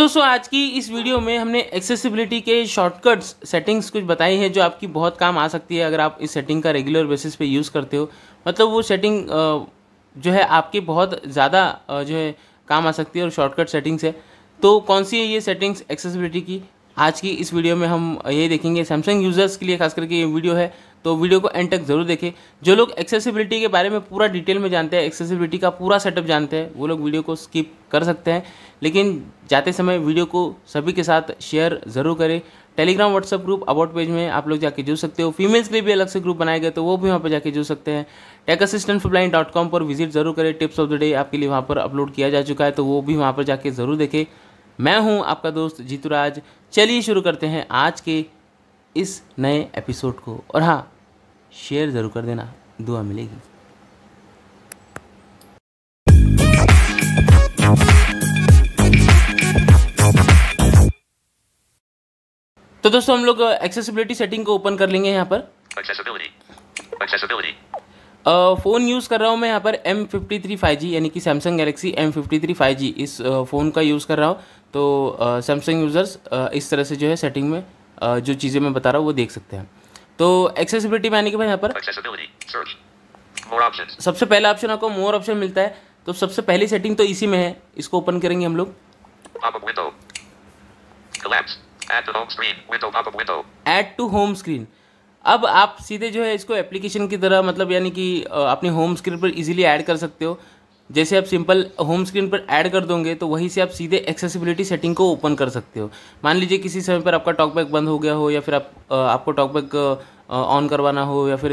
दोस्तों आज की इस वीडियो में हमने एक्सेसिबिलिटी के शॉर्टकट्स सेटिंग्स कुछ बताई हैं जो आपकी बहुत काम आ सकती है अगर आप इस सेटिंग का रेगुलर बेसिस पे यूज़ करते हो मतलब वो सेटिंग जो है आपके बहुत ज़्यादा जो है काम आ सकती है और शॉर्टकट सेटिंग्स है तो कौन सी है ये सेटिंग्स एक्सेसिबिलिटी की आज की इस वीडियो में हम यही देखेंगे सैमसंग यूज़र्स के लिए खास करके ये वीडियो है तो वीडियो को एंड तक जरूर देखें जो लोग एक्सेसिबिलिटी के बारे में पूरा डिटेल में जानते हैं एक्सेसिबिलिटी का पूरा सेटअप जानते हैं वो लोग वीडियो को स्किप कर सकते हैं लेकिन जाते समय वीडियो को सभी के साथ शेयर ज़रूर करें Telegram WhatsApp group about page में आप लोग जाके जुड़ सकते हो फीमेल्स के लिए भी अलग से ग्रुप बनाए गए तो वो भी वहाँ पर जाके जुड़ सकते हैं tech assistant blind dot com पर विजिट जरूर करें टिप्स ऑफ द डे आपके लिए वहाँ पर अपलोड किया जा चुका है तो वो भी वहाँ पर जाके ज़रूर देखें मैं हूँ आपका दोस्त जीतुराज चलिए शुरू करते हैं आज के इस नए एपिसोड को और हाँ शेयर ज़रूर कर देना दुआ मिलेगी तो दोस्तों हम लोग एक्सेसिबिलिटी सेटिंग को ओपन कर लेंगे यहाँ पर फ़ोन यूज़ कर रहा हूँ मैं यहाँ पर M fifty three five G यानी कि Samsung Galaxy M fifty three five G इस फ़ोन uh, का यूज़ कर रहा हूँ तो सैमसंग uh, यूज़र्स uh, इस तरह से जो है सेटिंग में जो चीज़ें मैं बता रहा हूँ वो देख सकते हैं तो एक्सेसिबिलिटी में आने के बाद यहाँ पर सबसे पहला ऑप्शन आपको मोर ऑप्शन मिलता है तो सबसे पहली सेटिंग तो इसी में है इसको ओपन करेंगे हम लोग एड टू होम स्क्रीन अब आप सीधे जो है इसको एप्लीकेशन की तरह मतलब यानी कि अपने होम स्क्रीन पर इजीली ऐड कर सकते हो जैसे आप सिंपल होम स्क्रीन पर ऐड कर दोगे तो वहीं से आप सीधे एक्सेसिबिलिटी सेटिंग को ओपन कर सकते हो मान लीजिए किसी समय पर आपका टॉकबैक बंद हो गया हो या फिर आप आपको टॉकबैक ऑन करवाना हो या फिर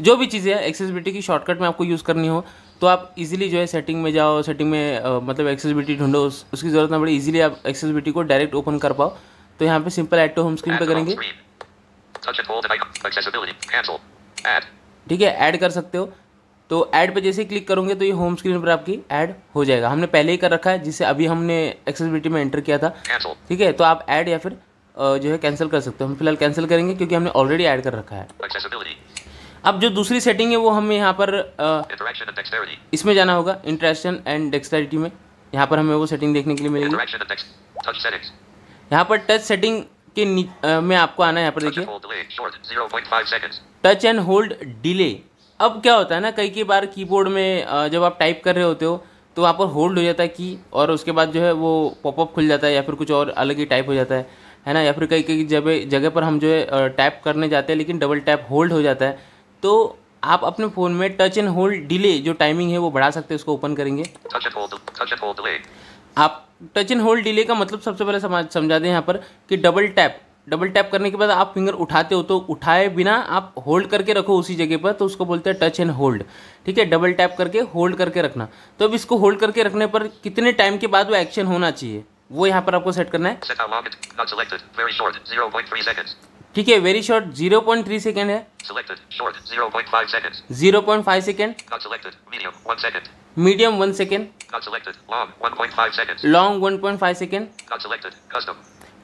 जो भी चीज़ें हैं एक्सेसिबिलिटी की शॉर्टकट में आपको यूज़ करनी हो तो आप इजीली जो है सेटिंग में जाओ सेटिंग में मतलब एक्सेसिबिलिटी ढूंढो उसकी ज़रूरत ना पड़े इजीली आप एक्सेसिबिलिटी को डायरेक्ट ओपन कर पाओ तो यहाँ पे simple add to home screen पे करेंगे ठीक है ऐड कर सकते हो तो ऐड पर जैसे क्लिक करोगे तो ये होम स्क्रीन पर आपकी ऐड हो जाएगा हमने पहले ही कर रखा है जिसे अभी हमने एक्सेसिबिलिटी में एंटर किया था ठीक है तो आप ऐड या फिर जो है कैंसिल कर सकते हो हम फिलहाल कैंसिल करेंगे क्योंकि हमने ऑलरेडी ऐड कर रखा है अब जो दूसरी सेटिंग है वो हमें यहाँ पर इसमें जाना होगा इंटरेक्शन एंड डेक्सटैरिटी में यहाँ पर हमें वो सेटिंग देखने के लिए मिलेगी यहाँ पर टच सेटिंग के आ, में आपको आना है यहाँ पर देखिए टच एंड होल्ड डिले अब क्या होता है ना कई कई बार कीबोर्ड में जब आप टाइप कर रहे होते हो तो वहाँ पर होल्ड हो जाता है की और उसके बाद जो है वो पॉपअप खुल जाता है या फिर कुछ और अलग ही टाइप हो जाता है है ना या फिर कई कई जगह जगह पर हम जो है टैप करने जाते हैं लेकिन डबल टैप होल्ड हो जाता है तो आप अपने फ़ोन में टच एंड होल्ड डिले जो टाइमिंग है वो बढ़ा सकते हैं उसको ओपन करेंगे आप टच एंड होल्ड डिले का मतलब सबसे पहले समझा दें यहाँ पर कि डबल टैप डबल टैप करने के बाद आप फिंगर उठाते हो तो उठाए बिना आप होल्ड करके रखो उसी जगह पर तो उसको बोलते हैं टच एंड होल्ड ठीक है डबल टैप करके होल्ड करके रखना तो अब इसको होल्ड करके रखने पर कितने टाइम के बाद वो एक्शन होना चाहिए वो यहाँ पर आपको सेट करना है ठीक है very short zero point three second है zero point five second medium one second long one point five second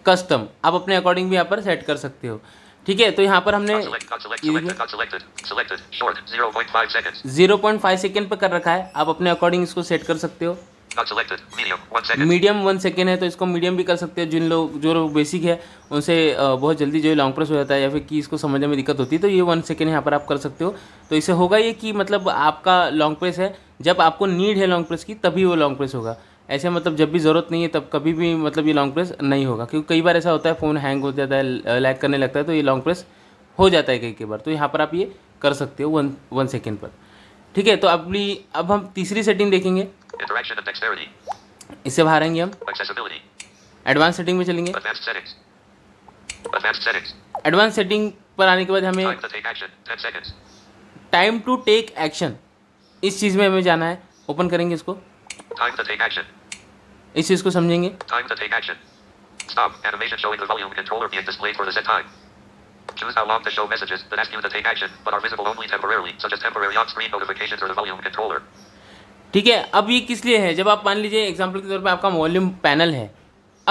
custom आप अपने अकॉर्डिंग भी यहाँ पर सेट कर सकते हो ठीक है तो यहाँ पर हमने जीरो पॉइंट फाइव सेकेंड पर कर रखा है आप अपने अकॉर्डिंग इसको सेट कर सकते हो मीडियम वन सेकेंड है तो इसको मीडियम भी कर सकते हैं जिन लोग जो लोग बेसिक है उनसे बहुत जल्दी जो लॉन्ग प्रेस हो जाता है या फिर की इसको समझने में दिक्कत होती है तो ये वन सेकेंड यहाँ पर आप कर सकते हो तो इससे होगा ये कि मतलब आपका लॉन्ग प्रेस है जब आपको नीड है लॉन्ग प्रेस की तभी वो लॉन्ग प्रेस होगा ऐसे मतलब जब भी ज़रूरत नहीं है तब कभी भी मतलब ये लॉन्ग प्रेस नहीं होगा क्योंकि कई बार ऐसा होता है फ़ोन हैंग हो जाता है लैग करने लगता है तो ये लॉन्ग प्रेस हो जाता है कई कई बार तो यहाँ पर आप ये कर सकते हो वन वन सेकेंड पर ठीक है तो अगली अब हम तीसरी सेटिंग देखेंगे इससे बाहर आएंगे हम एडवांस सेटिंग में चलेंगे एडवांस सेटिंग पर आने के बाद हमें टाइम टू टेक एक्शन इस चीज़ में हमें जाना है ओपन करेंगे इसको इस चीज को समझेंगे Stop animation showing the volume controller being displayed for the set time. Choose how long to show messages that ask you to take action, but are visible only temporarily, such as temporary on-screen notifications or the volume controller. ठीक है अब ये किस लिए है जब आप मान लीजिए एग्जाम्पल के तौर पे आपका वॉल्यूम पैनल है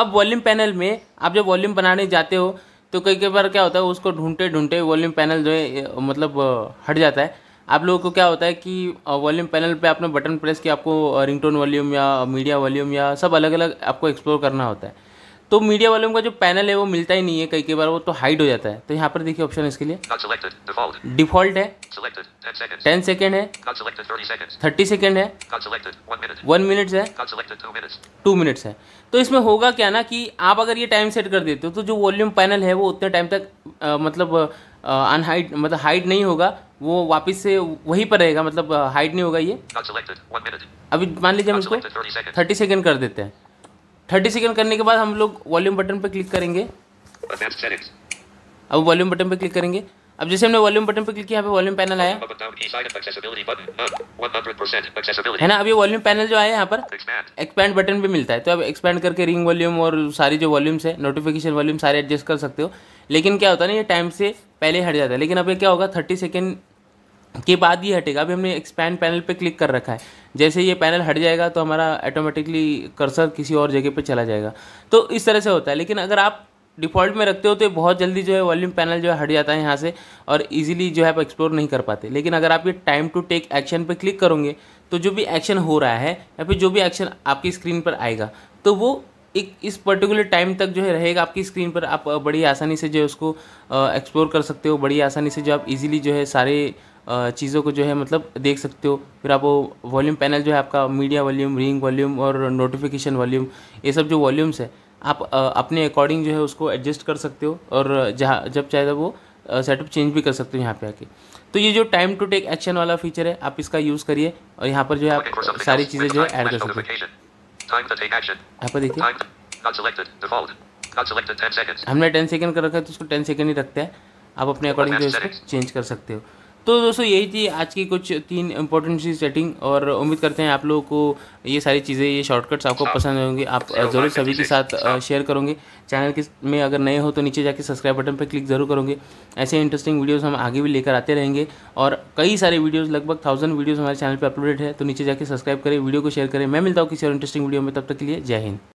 अब वॉल्यूम पैनल में आप जब वॉल्यूम बनाने जाते हो तो कई कई बार क्या होता है उसको ढूंढते ढूंढते वॉल्यूम पैनल जो है मतलब हट जाता है आप लोगों को क्या होता है कि वॉल्यूम पैनल पे आपने बटन प्रेस किया आपको रिंगटोन वॉल्यूम या मीडिया वॉल्यूम या सब अलग अलग आपको एक्सप्लोर करना होता है तो मीडिया वॉल्यूम का जो पैनल है वो मिलता ही नहीं है कई कई बार वो तो हाइड हो जाता है तो यहाँ पर देखिए ऑप्शन इसके लिए डिफॉल्ट है टेन सेकेंड है थर्टी सेकेंड है वन मिनट है टू मिनट्स है तो इसमें होगा क्या ना कि आप अगर ये टाइम सेट कर देते हो तो जो वॉल्यूम पैनल है वो उतने टाइम तक आ, मतलब अनहाइड मतलब हाइड नहीं होगा वो वापस से वहीं पर रहेगा मतलब हाइड नहीं होगा ये अभी मान लीजिए हम इसको थर्टी सेकेंड कर देते हैं थर्टी सेकेंड करने के बाद हम लोग वॉल्यूम बटन पर क्लिक करेंगे अब वॉल्यूम बटन पर क्लिक करेंगे अब जैसे हमने वॉल्यूम बटन पर क्लिक किया वॉल्यूम पैनल आया है ना अब ये वॉल्यूम पैनल जो आया यहाँ पर एक्सपैंड बटन भी मिलता है तो अब एक्सपैंड करके रिंग वॉल्यूम और सारी जो वॉल्यूम्स है नोटिफिकेशन वॉल्यूम सारे एडजस्ट कर सकते हो लेकिन क्या होता है ना ये टाइम से पहले हट जाता है लेकिन अब ये क्या होगा थर्टी सेकेंड के बाद ये हटेगा अभी हमने एक्सपैंड पैनल पे क्लिक कर रखा है जैसे ये पैनल हट जाएगा तो हमारा ऑटोमेटिकली कर्सर किसी और जगह पे चला जाएगा तो इस तरह से होता है लेकिन अगर आप डिफ़ॉल्ट में रखते हो तो बहुत जल्दी जो है वॉल्यूम पैनल जो है हट जाता है यहाँ से और इजीली जो है आप एक्सप्लोर नहीं कर पाते लेकिन अगर आप ये टाइम टू टेक एक्शन पर क्लिक करोगे तो जो भी एक्शन हो रहा है या फिर जो भी एक्शन आपकी स्क्रीन पर आएगा तो वो एक इस पर्टिकुलर टाइम तक जो है रहेगा आपकी स्क्रीन पर आप बड़ी आसानी से जो है उसको एक्सप्लोर कर सकते हो बड़ी आसानी से जो आप इजीली जो है सारे चीज़ों को जो है मतलब देख सकते हो फिर आप वो वॉल्यूम पैनल जो है आपका मीडिया वॉल्यूम रिंग वॉल्यूम और नोटिफिकेशन वॉल्यूम ये सब जो वॉल्यूम्स है आप अपने अकॉर्डिंग जो है उसको एडजस्ट कर सकते हो और जहाँ जब चाहे वो सेटअप चेंज भी कर सकते हो यहाँ पे आके तो ये जो टाइम टू टेक एक्शन वाला फीचर है आप इसका यूज़ करिए और यहाँ पर जो है आप सारी चीज़ें जो है ऐड कर सकते हो यहाँ पर देखिए हमने टेन सेकेंड कर रखा है तो उसको टेन सेकेंड ही रखते हैं आप अपने अकॉर्डिंग जो है चेंज कर सकते हो तो दोस्तों यही थी आज की कुछ तीन इंपॉर्टेंट सी सेटिंग और उम्मीद करते हैं आप लोगों को ये सारी चीज़ें ये शॉर्टकट्स आपको हाँ। पसंद होंगे आप ज़रूर सभी के साथ शेयर करोगे चैनल के में अगर नए हो तो नीचे जाके सब्सक्राइब बटन पर क्लिक ज़रूर करोगे ऐसे इंटरेस्टिंग वीडियोज़ हम आगे भी लेकर आते रहेंगे और कई सारे वीडियोज़ लगभग थाउजेंड वीडियोज़ हमारे चैनल पर अपलोडेड है तो नीचे जाके सब्सक्राइब करें वीडियो को शेयर करें मैं मिलता हूँ किसी और इंटरेस्टिंग वीडियो में तब तक के लिए जय हिंद